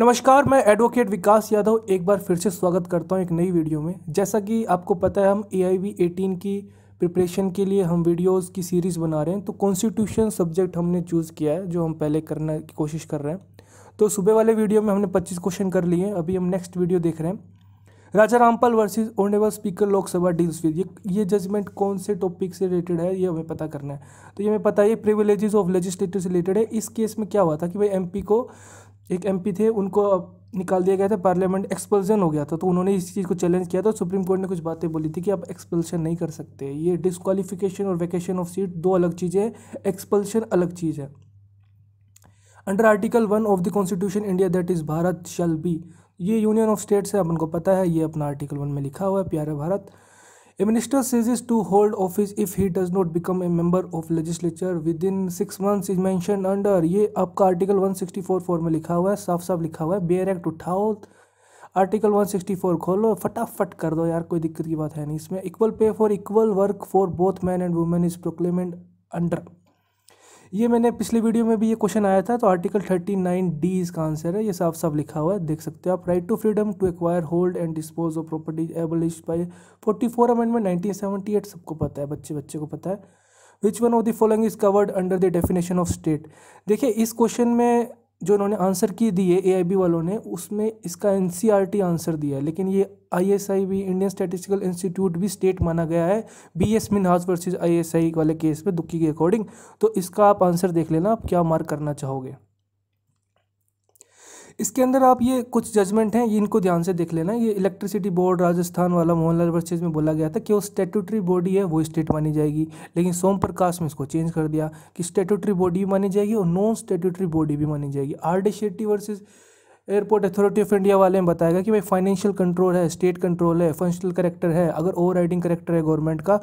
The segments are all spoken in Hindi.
नमस्कार मैं एडवोकेट विकास यादव एक बार फिर से स्वागत करता हूं एक नई वीडियो में जैसा कि आपको पता है हम ए आई वी एटीन की प्रिपरेशन के लिए हम वीडियोस की सीरीज़ बना रहे हैं तो कॉन्स्टिट्यूशन सब्जेक्ट हमने चूज़ किया है जो हम पहले करने की कोशिश कर रहे हैं तो सुबह वाले वीडियो में हमने पच्चीस क्वेश्चन कर लिए हैं अभी हम नेक्स्ट वीडियो देख रहे हैं Raja Rampal versus honourable speaker Lok Sabha deals with ये ये जजमेंट कौन से टॉपिक से रिलेटेड है ये हमें पता करना है तो ये हमें पता है ये प्रिविलेजेस ऑफ लेजिस्लेटर से रिलेटेड है इस केस में क्या हुआ था कि भाई एमपी को एक एम थे उनको निकाल दिया गया था पार्लियामेंट एक्सपल्सन हो गया था तो उन्होंने इस चीज़ को चैलेंज किया था सुप्रीम कोर्ट ने कुछ बातें बोली थी कि आप एक्सपल्सन नहीं कर सकते ये डिसक्वालिफिकेशन और वैकेशन ऑफ सीट दो अलग चीज़ें हैं एक्सपल्सन अलग चीज़ है under article one of the constitution India that is Bharat shall be ये यूनियन ऑफ स्टेट्स है अपन को पता है ये अपना आर्टिकल वन में लिखा हुआ है प्यारा Bharat a minister ceases to hold office if he does not become a member of legislature within six months is mention under ये आपका आर्टिकल 164 फोर में लिखा हुआ है साफ साफ लिखा हुआ है बेयर एक्ट उठाओ आर्टिकल 164 खोलो फटाफट कर दो यार कोई दिक्कत की बात है नहीं इसमें equal pay for equal work for both man and women is proclaimed under ये मैंने पिछली वीडियो में भी ये क्वेश्चन आया था तो आर्टिकल थर्टी नाइन डी इसका आंसर है ये साफ साफ लिखा हुआ है देख सकते हो आप right to freedom to acquire hold and dispose of properties abolish by forty four amendment nineteen seventy eight सबको पता है बच्चे बच्चे को पता है which one of the following is covered under the definition of state देखिए इस क्वेश्चन में जो उन्होंने आंसर की दिए ए वालों ने उसमें इसका एन e आंसर दिया है लेकिन ये आई एस आई भी इंडियन स्टैटिस्टिकल इंस्टीट्यूट भी स्टेट माना गया है B S Minhaj versus I S I वाले केस में दुखी के अकॉर्डिंग तो इसका आप आंसर देख लेना आप क्या मार्क करना चाहोगे इसके अंदर आप ये कुछ जजमेंट हैं इनको ध्यान से देख लेना ये इलेक्ट्रिसिटी बोर्ड राजस्थान वाला मोहनलाल वर्सेज में बोला गया था कि वो स्टेटूटरी बॉडी है वो स्टेट मानी जाएगी लेकिन सोम प्रकाश में इसको चेंज कर दिया कि स्टेटूटरी बॉडी भी मानी जाएगी और नॉन स्टेटूटरी बॉडी भी मानी जाएगी R D Shetty versus airport authority of India वाले में बताएगा कि भाई फाइनेंशियल कंट्रोल है स्टेट कंट्रोल है फंक्शनल करेक्टर है अगर ओवर राइडिंग करेक्टर है गवर्नमेंट का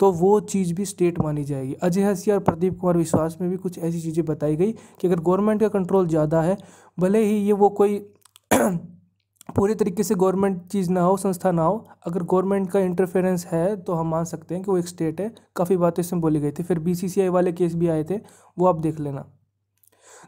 तो वो चीज़ भी स्टेट मानी जाएगी अजय हसिया और प्रदीप कुमार विश्वास में भी कुछ ऐसी चीज़ें बताई गई कि अगर गवर्नमेंट का कंट्रोल ज़्यादा है भले ही ये वो कोई पूरे तरीके से गवर्नमेंट चीज़ ना हो संस्था ना हो अगर गवर्नमेंट का इंटरफेरेंस है तो हम मान सकते हैं कि वो एक स्टेट है काफ़ी बातें इसमें बोली गई थी फिर बीसीसीआई वाले केस भी आए थे वो आप देख लेना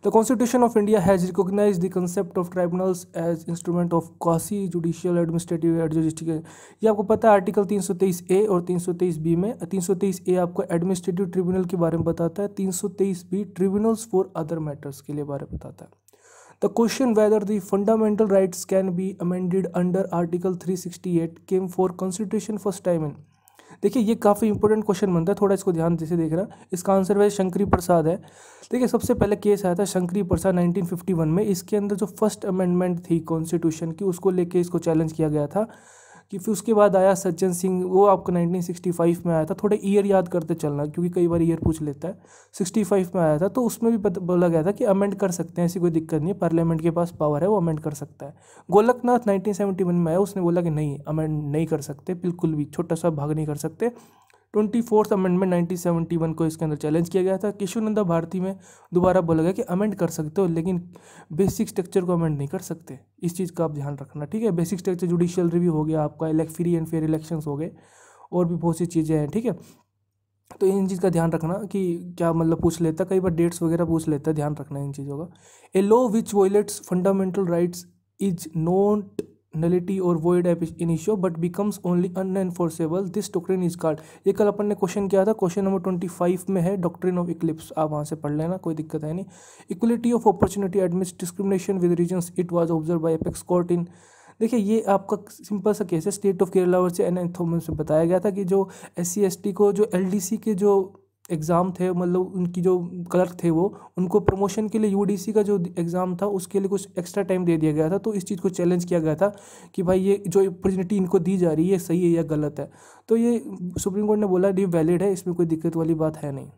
the constitution of India has recognise the concept of tribunals as instrument of quasi judicial administrative adjudication. ये आपको पता है आर्टिकल तीन सौ तेईस ए और तीन सौ तेईस बी में तीन सौ तेईस ए आपको एडमिनिस्ट्रेटिव ट्रिब्यूनल के बारे में बताता है तीन सौ तेईस B tribunals for other matters के लिए बारे में बताता है the question whether the fundamental rights can be amended under article three sixty eight came for constitution first time in देखिए ये काफ़ी इंपॉर्टेंट क्वेश्चन बनता है थोड़ा इसको ध्यान से देख है इसका आंसर वह शंकरी प्रसाद है देखिए सबसे पहले केस आया था शंकरी प्रसाद 1951 में इसके अंदर जो फर्स्ट अमेंडमेंट थी कॉन्स्टिट्यूशन की उसको लेके इसको चैलेंज किया गया था कि फिर उसके बाद आया सज्जन सिंह वो आपको 1965 में आया था थोड़े ईयर याद करते चलना क्योंकि कई बार ईयर पूछ लेता है 65 में आया था तो उसमें भी बोला गया था कि अमेंड कर सकते हैं ऐसी कोई दिक्कत नहीं है पार्लियामेंट के पास पावर है वो अमेंड कर सकता है गोलकनाथ नाइनटीन में आया उसने बोला कि नहीं अमेंड नहीं कर सकते बिल्कुल भी छोटा सा भाग नहीं कर सकते twenty fourth amendment nineteen seventy one को इसके अंदर चैलेंज किया गया था नंदा भारती में दोबारा बोला गया कि अमेंड कर सकते हो लेकिन बेसिक स्ट्रक्चर को अमेंड नहीं कर सकते इस चीज़ का आप ध्यान रखना ठीक है बेसिक स्ट्रक्चर जुडिशियल रिव्यू हो गया आपका फ्री एंड फेयर इलेक्शन हो गए और भी बहुत सी चीज़ें हैं ठीक है तो इन चीज़ का ध्यान रखना कि क्या मतलब पूछ लेता कई बार डेट्स वगैरह पूछ लेता है ध्यान रखना इन चीज़ों का a law which violates fundamental rights is not nullity और ab initio but becomes only unenforceable this doctrine is called ये कल अपन ने क्वेश्चन किया था क्वेश्चन नंबर ट्वेंटी फाइव में है डॉक्ट्रिन ऑफ इक्लिप्स आप वहाँ से पढ़ लेना कोई दिक्कत है नहीं equality of opportunity admits discrimination with reason it was observe by apex court in देखिए ये आपका सिंपल सा केस है state of Kerala versus N Thomas से बताया गया था कि जो एस सी एस टी को जो एल डी सी के जो एग्ज़ाम थे मतलब उनकी जो क्लर्क थे वो उनको प्रमोशन के लिए यूडीसी का जो एग्ज़ाम था उसके लिए कुछ एक्स्ट्रा टाइम दे दिया गया था तो इस चीज़ को चैलेंज किया गया था कि भाई ये जो अपॉर्चुनिटी इनको दी जा रही है सही है या गलत है तो ये सुप्रीम कोर्ट ने बोला ये वैलिड है इसमें कोई दिक्कत वाली बात है नहीं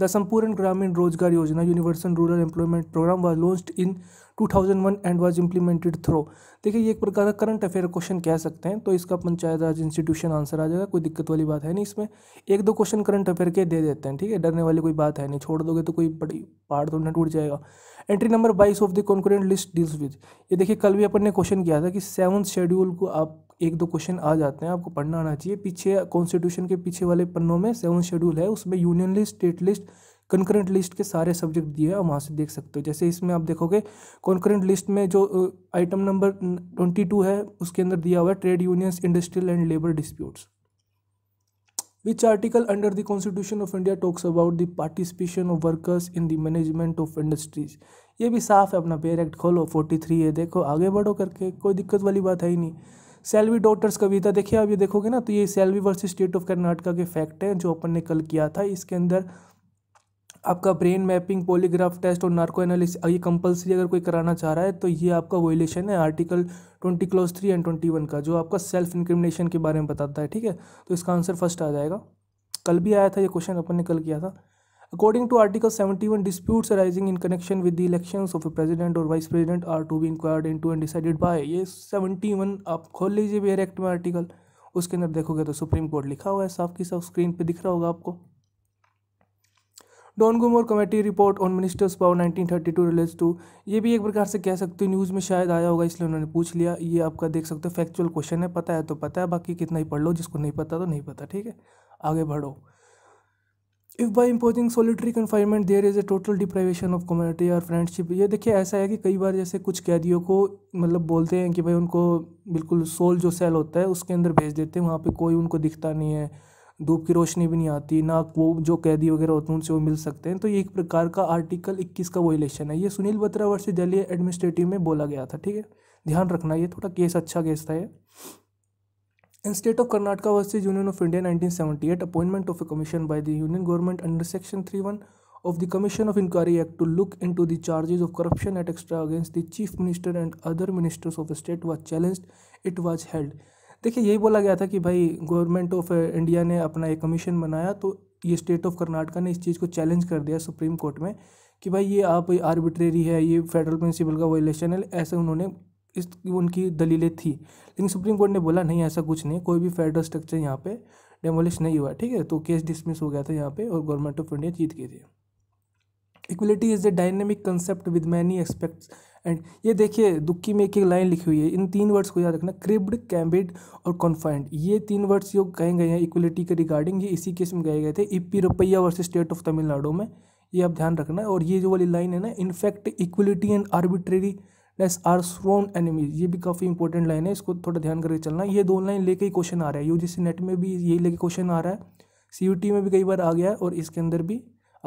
द संपूर्ण Grameen Rozgar Yojana universal rural employment programme was launched in 2001 and was implemented through देखिए ये एक प्रकार का करंट अफेयर क्वेश्चन कह सकते हैं तो इसका पंचायत राज इंस्टीट्यूशन आंसर आ जाएगा कोई दिक्कत वाली बात है नहीं इसमें एक दो क्वेश्चन करंट अफेयर के दे देते हैं ठीक है डरने वाली कोई बात है नहीं छोड़ दोगे तो कोई बड़ी पहाड़ तो न टूट जाएगा एंट्री नंबर बाईस of the concurrent list deals with ये देखिए कल भी अपन ने क्वेश्चन किया था कि सेवन शेड्यूल को आप एक दो क्वेश्चन आ जाते हैं आपको पढ़ना आना चाहिए पीछे कॉन्स्टिट्यूशन के पीछे वाले पन्नों में सेवन शेड्यूल है उसमें union list state list concurrent list के सारे सब्जेक्ट दिए हैं वहाँ से देख सकते हो जैसे इसमें आप देखोगे कॉन्करेंट लिस्ट में जो आइटम नंबर ट्वेंटी टू है उसके अंदर दिया हुआ है trade unions industrial and labour disputes which article under the constitution of India talks about the participation of workers in the management of industries ये भी साफ है अपना पेयर एक्ट खोलो फोर्टी थ्री है देखो आगे बढ़ो करके कोई दिक्कत वाली बात है ही नहीं सेल्वी डॉटर्स कविता देखिए आप ये देखोगे ना तो ये Selvi versus state of Karnataka के फैक्ट हैं जो अपन ने कल किया था इसके अंदर आपका ब्रेन मैपिंग पॉलीग्राफ टेस्ट और नार्को एनालिस ये कंपलसरी अगर कोई कराना चाह रहा है तो ये आपका वोलेशन है article twenty clause three and twenty one का जो आपका सेल्फ इंक्रिमिनेशन के बारे में बताता है ठीक है तो इसका आंसर फर्स्ट आ जाएगा कल भी आया था ये क्वेश्चन अपन ने कल किया था According to Article 71, disputes arising in connection with the elections of a president or vice president are to be inquired into and decided by ये 71 आप खोल लीजिए भी एक्ट में आर्टिकल उसके अंदर देखोगे तो सुप्रीम कोर्ट लिखा हुआ है साफ की साफ स्क्रीन पे दिख रहा होगा आपको Donoughmore committee report on ministers power 1932 relates to ये भी एक प्रकार से कह सकते हो न्यूज़ में शायद आया होगा इसलिए उन्होंने पूछ लिया ये आपका देख सकते हो फैक्चुअल क्वेश्चन है पता है तो पता है बाकी कितना ही पढ़ लो जिसको नहीं पता तो नहीं पता ठीक है आगे बढ़ो if by imposing solitary confinement there is a total deprivation of community और फ्रेंडशिप ये देखिए ऐसा है कि कई बार जैसे कुछ कैदियों को मतलब बोलते हैं कि भाई उनको बिल्कुल सोल जो सेल होता है उसके अंदर भेज देते हैं वहाँ पर कोई उनको दिखता नहीं है धूप की रोशनी भी नहीं आती ना वो जो कैदी वगैरह होते हैं उनसे वो मिल सकते हैं तो ये एक प्रकार का आर्टिकल इक्कीस का वो इलेक्शन है ये सुनील बत्रा वर्ष दिल्ली एडमिनिस्ट्रेटिव में बोला गया था ठीक है ध्यान रखना ये थोड़ा केस अच्छा केस था ये In state of Karnataka versus Union of India 1978, appointment of a commission by the Union government under Section 31 of the Commission of Inquiry Act to look into the charges of corruption at extra against the chief minister and other ministers of the state was challenged. It was held. देखिए यही बोला गया था कि भाई गवर्नमेंट ऑफ इंडिया ने अपना एक कमीशन बनाया तो ये स्टेट ऑफ कर्नाटका ने इस चीज़ को चैलेंज कर दिया सुप्रीम कोर्ट में कि भाई ये आप आर्बिट्रेरी है ये फेडरल प्रिंसिपल का वायलेशन है ऐसे उन्होंने इस उनकी दलीलें थी लेकिन सुप्रीम कोर्ट ने बोला नहीं ऐसा कुछ नहीं कोई भी फेडरल स्ट्रक्चर यहाँ पे डेमोलिश नहीं हुआ ठीक है तो केस डिसमिस हो गया था यहाँ पे और गवर्नमेंट ऑफ इंडिया जीत गई थी equality is a dynamic concept with many aspects and ये देखिए दुखी में एक एक लाइन लिखी हुई है इन तीन वर्ड्स को याद रखना क्रिब्ड कैम्बिड और कॉन्फाइंड ये तीन वर्ड्स जो कहे गए हैं इक्वलिटी के रिगार्डिंग ये इसी केस में कहे गए थे इपी रुपया वर्सेज स्टेट ऑफ तमिलनाडु में ये आप ध्यान रखना और ये जो वाली लाइन है ना in fact equality and arbitrariness are sworn enemies ये भी काफ़ी इंपॉर्टेंट लाइन है इसको थोड़ा ध्यान करके चलना ये दो लाइन लेके ही क्वेश्चन आ रहा है सी नेट में भी यही लेके क्वेश्चन आ रहा है टी में भी कई बार आ गया है और इसके अंदर भी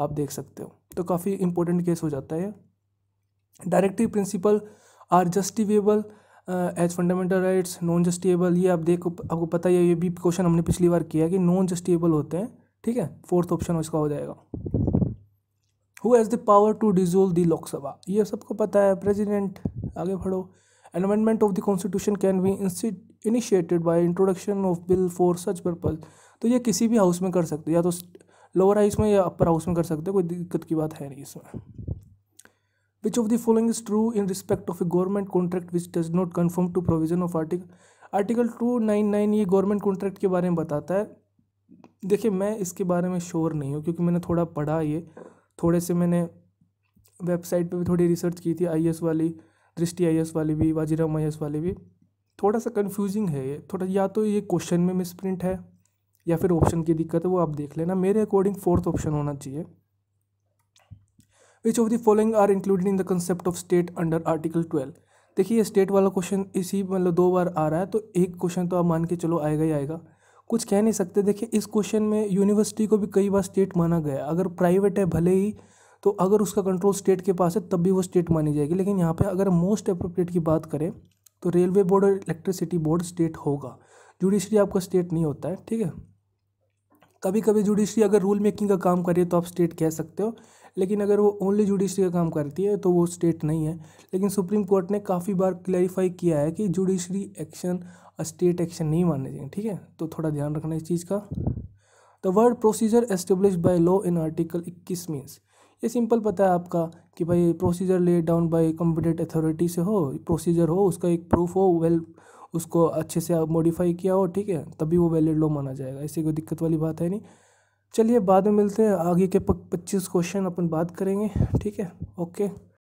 आप देख सकते हो तो काफ़ी इंपॉर्टेंट केस हो जाता है directive principle are justiciable as fundamental rights non justiciable ये आप देखो आपको पता ही है ये भी क्वेश्चन हमने पिछली बार किया कि नॉन जस्टिएबल होते हैं ठीक है फोर्थ ऑप्शन इसका हो जाएगा who has the power to dissolve the Lok Sabha ये सबको पता है प्रेजिडेंट आगे बढ़ो an amendment of the constitution can be initiated by introduction of bill for such purpose तो ये किसी भी हाउस में कर सकते हो या तो लोअर हाउस में या अपर हाउस में कर सकते हो कोई दिक्कत की बात है नहीं इसमें which of the following is true in respect of a government contract which does not conform to provision of article article two nine nine ये गवर्नमेंट कॉन्ट्रैक्ट के बारे में बताता है देखिए मैं इसके बारे में श्योर नहीं हूँ क्योंकि मैंने थोड़ा पढ़ा ये थोड़े से मैंने वेबसाइट पे भी थोड़ी रिसर्च की थी आई वाली दृष्टि आई वाले भी वाजीराम आई वाले भी थोड़ा सा कन्फ्यूजिंग है ये थोड़ा या तो ये क्वेश्चन में मिस प्रिंट है या फिर ऑप्शन की दिक्कत है वो आप देख लेना मेरे अकॉर्डिंग फोर्थ ऑप्शन होना चाहिए which of the following are included in the concept of state under article twelve देखिए ये स्टेट वाला क्वेश्चन इसी मतलब दो बार आ रहा है तो एक क्वेश्चन तो आप मान के चलो आएगा ही आएगा कुछ कह नहीं सकते देखिए इस क्वेश्चन में यूनिवर्सिटी को भी कई बार स्टेट माना गया अगर प्राइवेट है भले ही तो अगर उसका कंट्रोल स्टेट के पास है तब भी वो स्टेट मानी जाएगी लेकिन यहाँ पे अगर मोस्ट अप्रोप्रिएट की बात करें तो रेलवे बोर्ड और इलेक्ट्रिसिटी बोर्ड स्टेट होगा जुडिशरी आपका स्टेट नहीं होता है ठीक है कभी कभी जुडिशरी अगर रूल मेकिंग का काम करिए तो आप स्टेट कह सकते हो लेकिन अगर वो ओनली जुडिशरी का काम करती है तो वो स्टेट नहीं है लेकिन सुप्रीम कोर्ट ने काफ़ी बार क्लैरिफाई किया है कि जुडिशरी एक्शन स्टेट एक्शन नहीं मानने चाहिए ठीक है तो थोड़ा ध्यान रखना इस चीज़ का the word procedure establish by law in article इक्कीस मीन्स ये सिंपल पता है आपका कि भाई procedure lay down by competent authority से हो प्रोसीजर हो उसका एक प्रूफ हो वेल उसको अच्छे से मॉडिफाई किया हो ठीक है तभी वो वैलिड लॉ माना जाएगा ऐसी कोई दिक्कत वाली बात है नहीं चलिए बाद में मिलते हैं आगे के पच्चीस क्वेश्चन अपन बात करेंगे ठीक है ओके